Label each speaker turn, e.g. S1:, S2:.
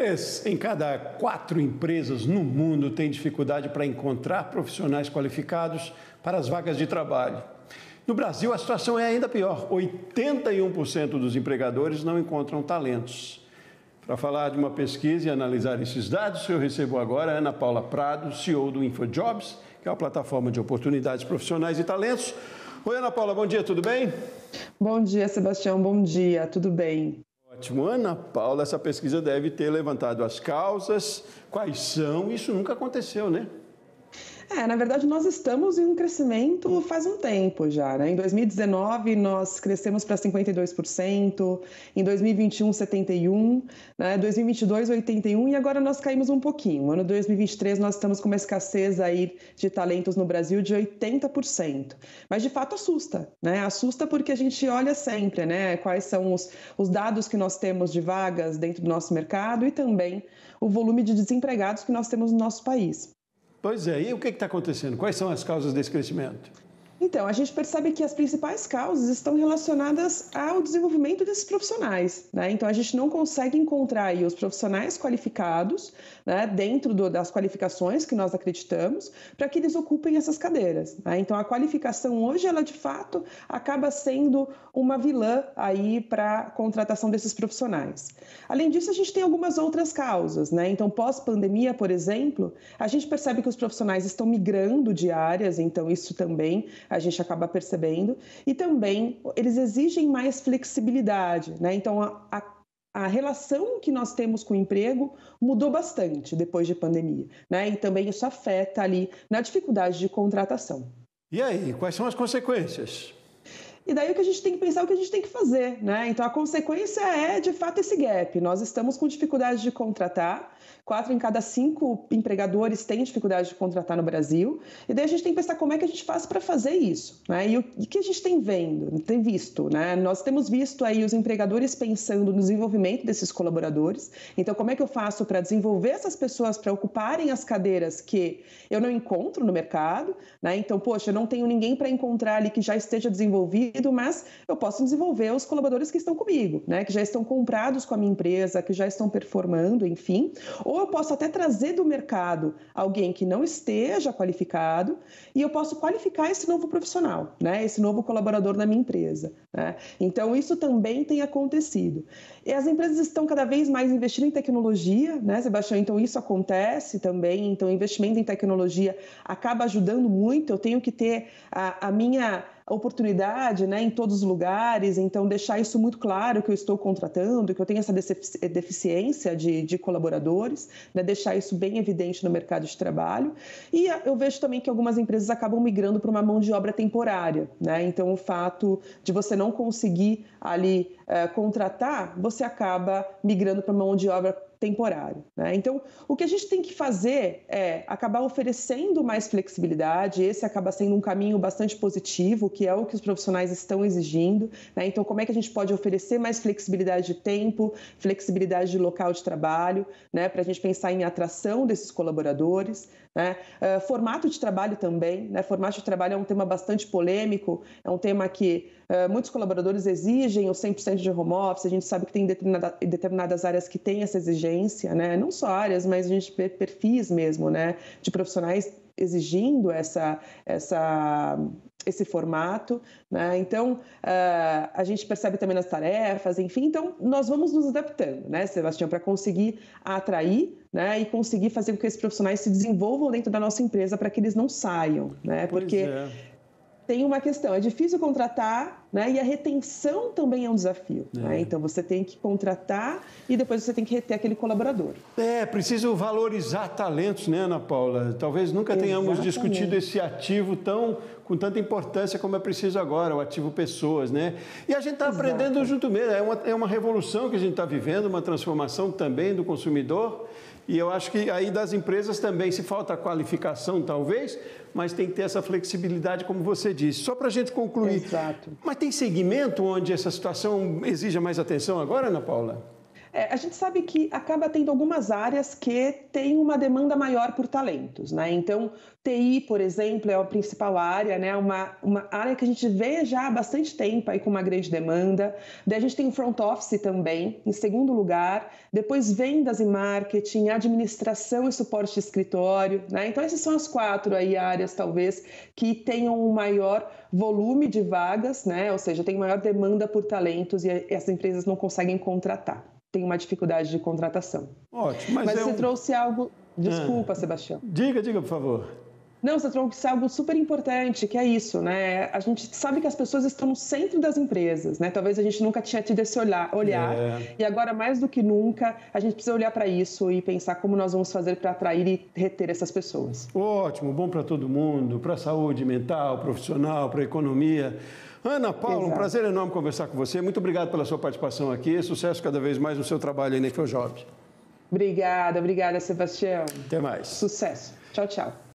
S1: Três em cada quatro empresas no mundo têm dificuldade para encontrar profissionais qualificados para as vagas de trabalho. No Brasil, a situação é ainda pior: 81% dos empregadores não encontram talentos. Para falar de uma pesquisa e analisar esses dados, eu recebo agora a Ana Paula Prado, CEO do InfoJobs, que é uma plataforma de oportunidades profissionais e talentos. Oi, Ana Paula, bom dia, tudo bem?
S2: Bom dia, Sebastião, bom dia, tudo bem ótimo. Ana
S1: Paula, essa pesquisa deve ter levantado as causas, quais são, isso nunca aconteceu, né?
S2: É, na verdade, nós estamos em um crescimento faz um tempo já, né? Em 2019, nós crescemos para 52%, em 2021, 71%, né? 2022, 81%, e agora nós caímos um pouquinho. No ano 2023, nós estamos com uma escassez aí de talentos no Brasil de 80%. Mas, de fato, assusta, né? Assusta porque a gente olha sempre, né? Quais são os, os dados que nós temos de vagas dentro do nosso mercado e também o volume de desempregados que nós temos no nosso país.
S1: Pois é, e o que está acontecendo? Quais são as causas desse crescimento?
S2: Então, a gente percebe que as principais causas estão relacionadas ao desenvolvimento desses profissionais. Né? Então, a gente não consegue encontrar os profissionais qualificados né, dentro do, das qualificações que nós acreditamos para que eles ocupem essas cadeiras. Né? Então, a qualificação hoje, ela de fato acaba sendo uma vilã aí para a contratação desses profissionais. Além disso, a gente tem algumas outras causas. Né? Então, pós-pandemia, por exemplo, a gente percebe que os profissionais estão migrando de áreas, então isso também a gente acaba percebendo. E também eles exigem mais flexibilidade, né? Então a, a a relação que nós temos com o emprego mudou bastante depois de pandemia, né? E também isso afeta ali na dificuldade de contratação.
S1: E aí, quais são as consequências?
S2: E daí o que a gente tem que pensar é o que a gente tem que fazer, né? Então a consequência é, de fato, esse gap. Nós estamos com dificuldade de contratar, quatro em cada cinco empregadores têm dificuldade de contratar no Brasil, e daí a gente tem que pensar como é que a gente faz para fazer isso, né? E o que a gente tem vendo, tem visto, né? Nós temos visto aí os empregadores pensando no desenvolvimento desses colaboradores, então como é que eu faço para desenvolver essas pessoas para ocuparem as cadeiras que eu não encontro no mercado, né? Então, poxa, eu não tenho ninguém para encontrar ali que já esteja desenvolvido mas eu posso desenvolver os colaboradores que estão comigo, né? Que já estão comprados com a minha empresa, que já estão performando, enfim. Ou eu posso até trazer do mercado alguém que não esteja qualificado e eu posso qualificar esse novo profissional, né? Esse novo colaborador na minha empresa. Né? Então isso também tem acontecido. E as empresas estão cada vez mais investindo em tecnologia, né, Sebastião? Então isso acontece também. Então investimento em tecnologia acaba ajudando muito. Eu tenho que ter a, a minha oportunidade né, em todos os lugares, então deixar isso muito claro que eu estou contratando, que eu tenho essa deficiência de, de colaboradores, né, deixar isso bem evidente no mercado de trabalho. E eu vejo também que algumas empresas acabam migrando para uma mão de obra temporária, né? então o fato de você não conseguir ali é, contratar, você acaba migrando para uma mão de obra temporário. Né? Então, o que a gente tem que fazer é acabar oferecendo mais flexibilidade. Esse acaba sendo um caminho bastante positivo, que é o que os profissionais estão exigindo. Né? Então, como é que a gente pode oferecer mais flexibilidade de tempo, flexibilidade de local de trabalho, né? para a gente pensar em atração desses colaboradores, né? Ah, formato de trabalho também, né? formato de trabalho é um tema bastante polêmico, é um tema que ah, muitos colaboradores exigem o 100% de home office, a gente sabe que tem determinada, determinadas áreas que têm essa exigência, né? não só áreas, mas a gente vê perfis mesmo né? de profissionais exigindo essa, essa, esse formato, né? Então uh, a gente percebe também nas tarefas, enfim, então nós vamos nos adaptando, né, Sebastião, para conseguir atrair, né, e conseguir fazer com que esses profissionais se desenvolvam dentro da nossa empresa para que eles não saiam, né? Pois Porque é tem uma questão, é difícil contratar, né? E a retenção também é um desafio. Né? É. Né? Então você tem que contratar e depois você tem que reter aquele colaborador.
S1: É, preciso valorizar talentos, né, Ana Paula? Talvez nunca tenhamos discutido esse ativo tão com tanta importância como é preciso agora, o ativo pessoas, né? E a gente está aprendendo junto mesmo. É uma, é uma revolução que a gente está vivendo, uma transformação também do consumidor. E eu acho que aí das empresas também, se falta qualificação, talvez, mas tem que ter essa flexibilidade, como você disse. Só para a gente concluir. Exato. Mas tem segmento onde essa situação exija mais atenção agora, Ana Paula? É, a gente sabe que acaba tendo
S2: algumas áreas que têm uma demanda maior por talentos, né? Então, TI, por exemplo, é a principal área, né? Uma, uma área que a gente vê já há bastante tempo aí com uma grande demanda. Daí a gente tem o front office também, em segundo lugar. Depois, vendas e marketing, administração e suporte de escritório, né? Então, essas são as quatro aí áreas, talvez, que tenham um maior volume de vagas, né? Ou seja, tem maior demanda por talentos e as empresas não conseguem contratar tem uma dificuldade de contratação.
S1: Ótimo, mas, mas é você um... trouxe algo. Ah. Desculpa, ah. Sebastião. Diga, diga, por favor.
S2: Não, você trouxe algo super importante, que é isso, né? A gente sabe que as pessoas estão no centro das empresas, né? Talvez a gente nunca tinha tido esse olhar, olhar. É. e agora mais do que nunca a gente precisa olhar para isso e pensar como nós vamos fazer para atrair e reter essas pessoas.
S1: Ótimo, bom para todo mundo, para a saúde mental, profissional, para a economia. Ana Paula, um prazer enorme conversar com você. Muito obrigado pela sua participação aqui. Sucesso cada vez mais no seu trabalho aí na InfoJobs.
S2: Obrigada, obrigada, Sebastião. Até mais. Sucesso. Tchau, tchau.